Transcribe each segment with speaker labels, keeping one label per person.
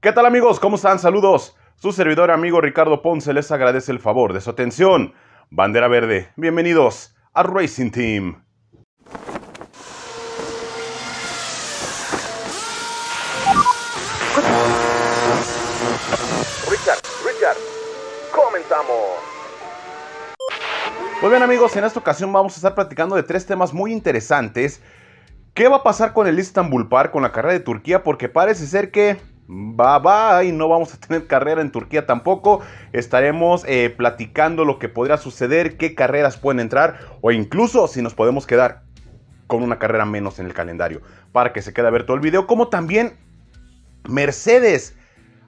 Speaker 1: ¿Qué tal amigos? ¿Cómo están? Saludos. Su servidor amigo Ricardo Ponce les agradece el favor de su atención. Bandera Verde, bienvenidos a Racing Team. Richard, Richard, comenzamos. Pues bien amigos, en esta ocasión vamos a estar platicando de tres temas muy interesantes. ¿Qué va a pasar con el Istanbul Park, con la carrera de Turquía? Porque parece ser que Bye bye, no vamos a tener carrera en Turquía tampoco. Estaremos eh, platicando lo que podría suceder, qué carreras pueden entrar o incluso si nos podemos quedar con una carrera menos en el calendario. Para que se quede a ver todo el video, como también Mercedes.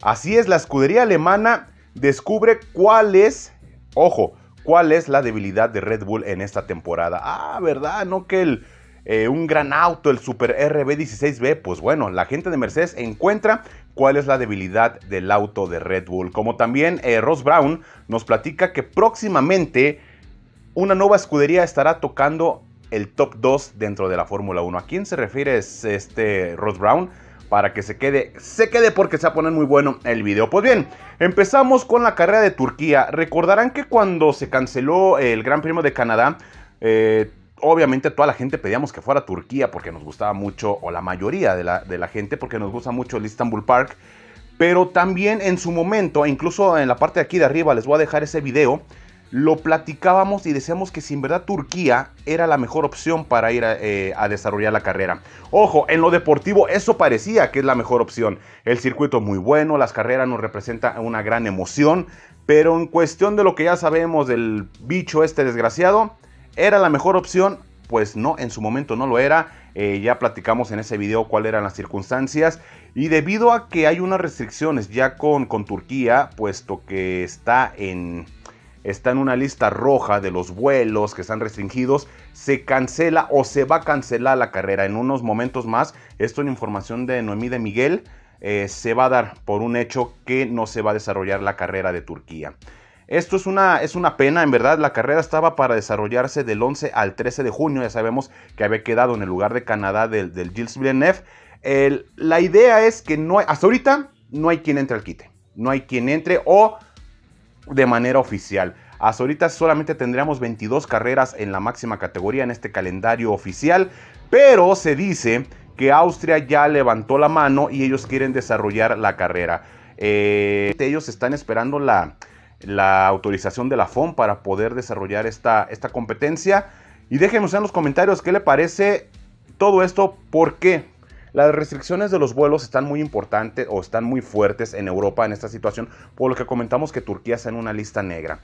Speaker 1: Así es, la escudería alemana descubre cuál es, ojo, cuál es la debilidad de Red Bull en esta temporada. Ah, ¿verdad? No que el, eh, un gran auto, el Super RB16B. Pues bueno, la gente de Mercedes encuentra cuál es la debilidad del auto de Red Bull. Como también eh, Ross Brown nos platica que próximamente una nueva escudería estará tocando el top 2 dentro de la Fórmula 1. ¿A quién se refiere este Ross Brown? Para que se quede, se quede porque se va a poner muy bueno el video. Pues bien, empezamos con la carrera de Turquía. Recordarán que cuando se canceló el Gran Premio de Canadá, eh, obviamente toda la gente pedíamos que fuera Turquía porque nos gustaba mucho, o la mayoría de la, gente porque nos gusta mucho el Istanbul Park. Pero también en su momento, incluso en la parte de aquí de arriba, les voy a dejar ese video, lo platicábamos y decíamos que si en verdad Turquía era la mejor opción para ir a, eh, a, desarrollar la carrera. Ojo, en lo deportivo eso parecía que es la mejor opción. El circuito muy bueno, las carreras nos representan una gran emoción, pero en cuestión de lo que ya sabemos del bicho este desgraciado, ¿Era la mejor opción? Pues no, en su momento no lo era. Eh, ya platicamos en ese video cuáles eran las circunstancias. Y debido a que hay unas restricciones ya con, con Turquía, puesto que está en, está en una lista roja de los vuelos que están restringidos, se cancela o se va a cancelar la carrera en unos momentos más. Esto en información de Noemí de Miguel. Eh, se va a dar por un hecho que no se va a desarrollar la carrera de Turquía. Esto es una, es una pena, en verdad. La carrera estaba para desarrollarse del 11 al 13 de junio. Ya sabemos que había quedado en el lugar de Canadá del, del Gilles Villeneuve. la idea es que no hasta ahorita no hay quien entre al quite. No hay quien entre o de manera oficial. Hasta ahorita solamente tendríamos 22 carreras en la máxima categoría en este calendario oficial, pero se dice que Austria ya levantó la mano y ellos quieren desarrollar la carrera. Eh, ellos están esperando la, la autorización de la FOM para poder desarrollar esta, competencia. Y déjenos en los comentarios qué le parece todo esto, porque las restricciones de los vuelos están muy importantes o están muy fuertes en Europa en esta situación, por lo que comentamos que Turquía está en una lista negra.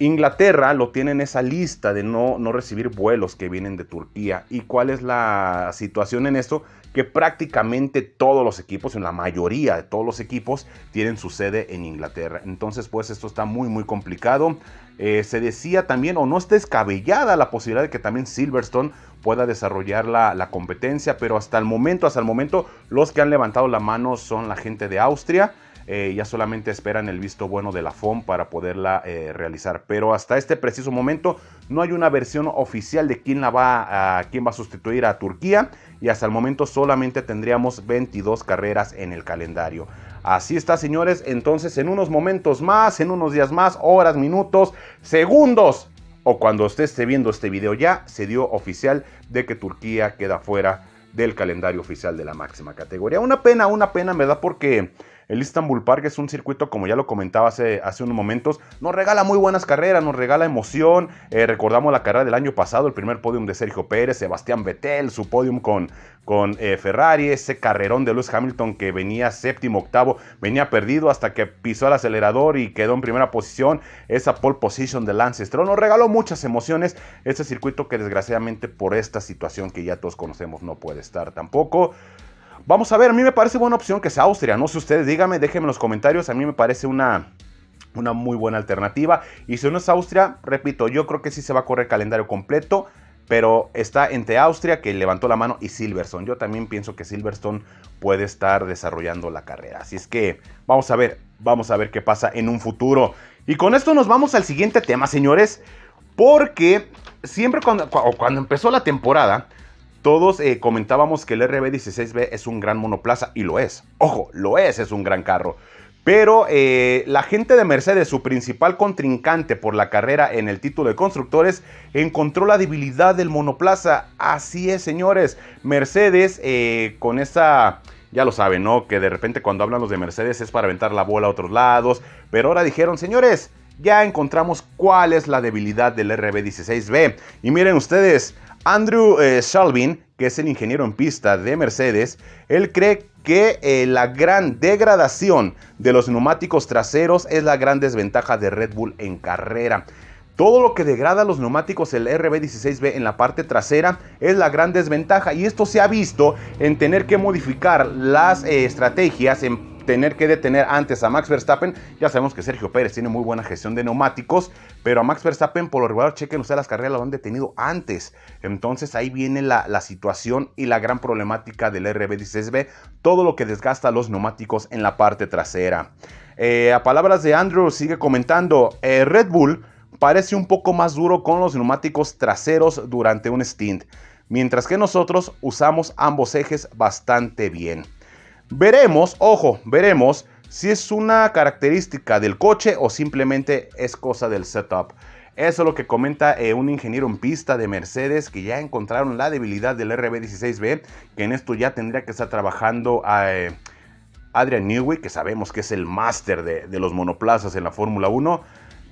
Speaker 1: Inglaterra lo tiene en esa lista de no, no, recibir vuelos que vienen de Turquía. ¿Y cuál es la situación en esto? Que prácticamente todos los equipos, en la mayoría de todos los equipos, tienen su sede en Inglaterra. Entonces, pues esto está muy, muy complicado. Eh, se decía también, o no está descabellada la posibilidad de que también Silverstone pueda desarrollar la, la competencia, pero hasta el momento, hasta el momento, los que han levantado la mano son la gente de Austria. Eh, ya solamente esperan el visto bueno de la FOM para poderla eh, realizar. Pero hasta este preciso momento no hay una versión oficial de quién, la va, a, quién va a sustituir a Turquía y hasta el momento solamente tendríamos 22 carreras en el calendario. Así está, señores. Entonces, en unos momentos más, en unos días más, horas, minutos, segundos o cuando usted esté viendo este video ya, se dio oficial de que Turquía queda fuera del calendario oficial de la máxima categoría. Una pena, una pena me da porque el Istanbul Park es un circuito, como ya lo comentaba hace, hace unos momentos, nos regala muy buenas carreras, nos regala emoción. Eh, recordamos la carrera del año pasado, el primer podium de Sergio Pérez, Sebastián Vettel, su podium con, con eh, Ferrari, ese carrerón de Lewis Hamilton que venía séptimo, octavo, venía perdido hasta que pisó el acelerador y quedó en primera posición. Esa pole position de Lance Stroll nos regaló muchas emociones. ese circuito que desgraciadamente por esta situación que ya todos conocemos no puede estar tampoco. Vamos a ver, a mí me parece buena opción que sea Austria. No sé ustedes, díganme, déjenme en los comentarios. A mí me parece una, una muy buena alternativa. Y si no es Austria, repito, yo creo que sí se va a correr calendario completo. Pero está entre Austria, que levantó la mano, y Silverstone. Yo también pienso que Silverstone puede estar desarrollando la carrera. Así es que vamos a ver, vamos a ver qué pasa en un futuro. Y con esto nos vamos al siguiente tema, señores. Porque siempre cuando, cuando empezó la temporada, todos eh, comentábamos que el RB16B es un gran monoplaza y lo es. Ojo, lo es, es un gran carro. Pero eh, la gente de Mercedes, su principal contrincante por la carrera en el título de constructores, encontró la debilidad del monoplaza. Así es, señores. Mercedes, eh, con esa, ya lo saben, ¿no? Que de repente cuando hablan los de Mercedes es para aventar la bola a otros lados. Pero ahora dijeron, señores, ya encontramos cuál es la debilidad del RB16B. Y miren ustedes, Andrew eh, Shalvin, que es el ingeniero en pista de Mercedes, él cree que eh, la gran degradación de los neumáticos traseros es la gran desventaja de Red Bull en carrera. Todo lo que degrada los neumáticos el RB16B en la parte trasera es la gran desventaja y esto se ha visto en tener que modificar las eh, estrategias en tener que detener antes a Max Verstappen. Ya sabemos que Sergio Pérez tiene muy buena gestión de neumáticos, pero a Max Verstappen por lo regular, chequen ustedes las carreras, lo han detenido antes. Entonces ahí viene la, situación y la gran problemática del RB16B, todo lo que desgasta los neumáticos en la parte trasera. Eh, a palabras de Andrew, sigue comentando, eh, Red Bull parece un poco más duro con los neumáticos traseros durante un stint, mientras que nosotros usamos ambos ejes bastante bien. Veremos, ojo, veremos si es una característica del coche o simplemente es cosa del setup. Eso es lo que comenta eh, un ingeniero en pista de Mercedes que ya encontraron la debilidad del RB16B, que en esto ya tendría que estar trabajando eh, Adrian Newey, que sabemos que es el máster de, los monoplazas en la Fórmula 1.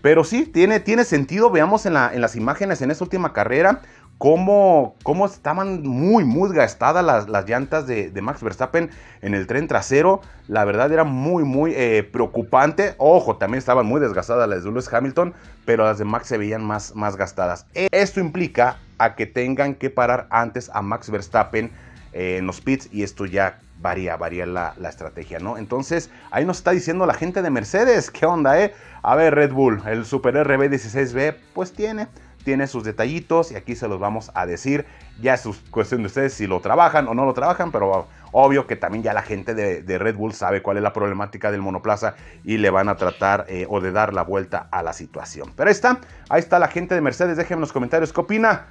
Speaker 1: Pero sí, tiene, tiene sentido, veamos en las imágenes en esta última carrera, cómo, estaban muy, muy gastadas las, las llantas de, Max Verstappen en el tren trasero. La verdad era muy, muy eh, preocupante. Ojo, también estaban muy desgastadas las de Lewis Hamilton, pero las de Max se veían más, más gastadas. E, esto implica a que tengan que parar antes a Max Verstappen eh, en los pits y esto ya varía, varía la, la, estrategia, ¿no? Entonces, ahí nos está diciendo la gente de Mercedes, ¿qué onda, eh? A ver, Red Bull, el Super RB16B, pues tiene tiene sus detallitos y aquí se los vamos a decir. Ya es cuestión de ustedes si lo trabajan o no lo trabajan, pero obvio que también ya la gente de, Red Bull sabe cuál es la problemática del monoplaza y le van a tratar eh, o de dar la vuelta a la situación. Pero ahí está, ahí está la gente de Mercedes, déjenme en los comentarios qué opina.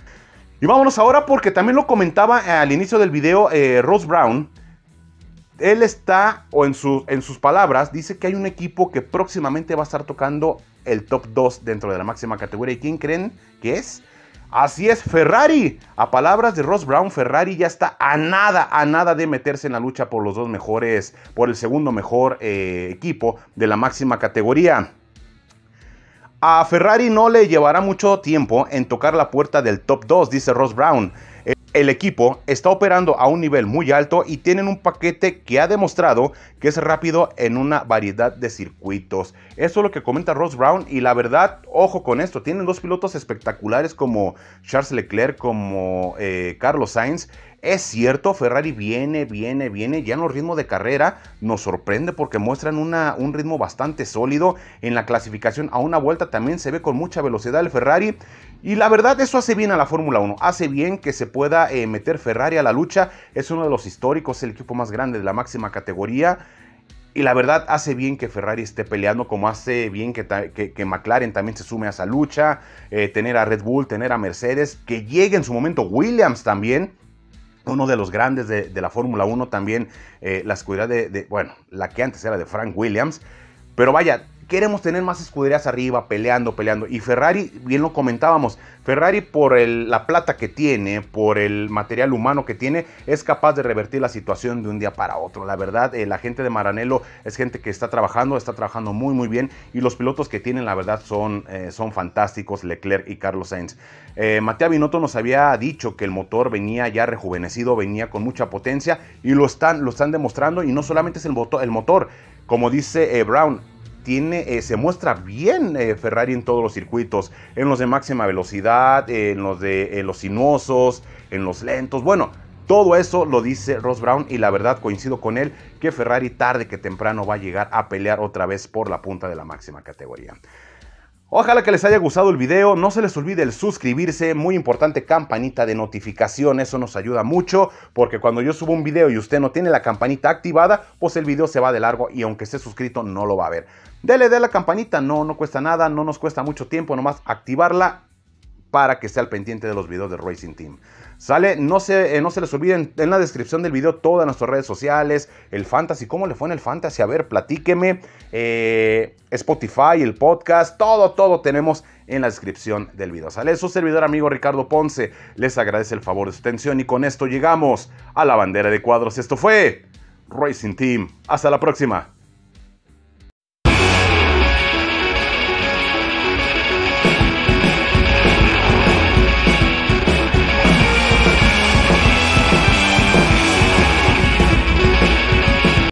Speaker 1: Y vámonos ahora porque también lo comentaba al inicio del video eh, Rose Brown él está, o en, en sus palabras, dice que hay un equipo que próximamente va a estar tocando el top 2 dentro de la máxima categoría. ¿Y quién creen que es? Así es, Ferrari. A palabras de Ross Brown, Ferrari ya está a nada, a nada de meterse en la lucha por los dos mejores, por el segundo mejor eh, equipo de la máxima categoría. A Ferrari no le llevará mucho tiempo en tocar la puerta del top 2, dice Ross Brown. El equipo está operando a un nivel muy alto y tienen un paquete que ha demostrado que es rápido en una variedad de circuitos. Eso es lo que comenta Ross Brown y la verdad, ojo con esto, tienen dos pilotos espectaculares como Charles Leclerc, como eh, Carlos Sainz. Es cierto, Ferrari viene, viene, viene, ya en los ritmos de carrera nos sorprende porque muestran una, un ritmo bastante sólido en la clasificación. A una vuelta también se ve con mucha velocidad el Ferrari y la verdad, eso hace bien a la Fórmula 1. Hace bien que se pueda eh, meter Ferrari a la lucha. Es uno de los históricos, el equipo más grande de la máxima categoría. Y la verdad, hace bien que Ferrari esté peleando, como hace bien que, McLaren también se sume a esa lucha. Eh, tener a Red Bull, tener a Mercedes, que llegue en su momento Williams también uno de los grandes de, la Fórmula 1 también, eh, la de, de, bueno, la que antes era de Frank Williams. Pero vaya, queremos tener más escuderías arriba, peleando, peleando. Y Ferrari, bien lo comentábamos, Ferrari por la plata que tiene, por el material humano que tiene, es capaz de revertir la situación de un día para otro. La verdad, eh, la gente de Maranello es gente que está trabajando, está trabajando muy, muy bien. Y los pilotos que tienen, la verdad, son, eh, son fantásticos, Leclerc y Carlos Sainz. Eh, Binotto nos había dicho que el motor venía ya rejuvenecido, venía con mucha potencia y lo están, lo están demostrando. Y no solamente es el, el motor como dice eh, Brown, tiene, eh, se muestra bien eh, Ferrari en todos los circuitos, en los de máxima velocidad, en los de los sinuosos, en los lentos. Bueno, todo eso lo dice Ross Brown y la verdad coincido con él que Ferrari tarde que temprano va a llegar a pelear otra vez por la punta de la máxima categoría. Ojalá que les haya gustado el video, no se les olvide el suscribirse, muy importante campanita de notificación, eso nos ayuda mucho porque cuando yo subo un video y usted no tiene la campanita activada, pues el video se va de largo y aunque esté suscrito no lo va a ver. Dele de la campanita, no, no cuesta nada, no nos cuesta mucho tiempo, nomás activarla para que esté al pendiente de los videos de Racing Team. Sale, no se, eh, no se les olviden en la descripción del video todas nuestras redes sociales, el fantasy, cómo le fue en el fantasy, a ver, platíqueme, eh, Spotify, el podcast, todo, todo tenemos en la descripción del video. Sale su servidor amigo Ricardo Ponce, les agradece el favor de su atención y con esto llegamos a la bandera de cuadros. Esto fue Racing Team, hasta la próxima.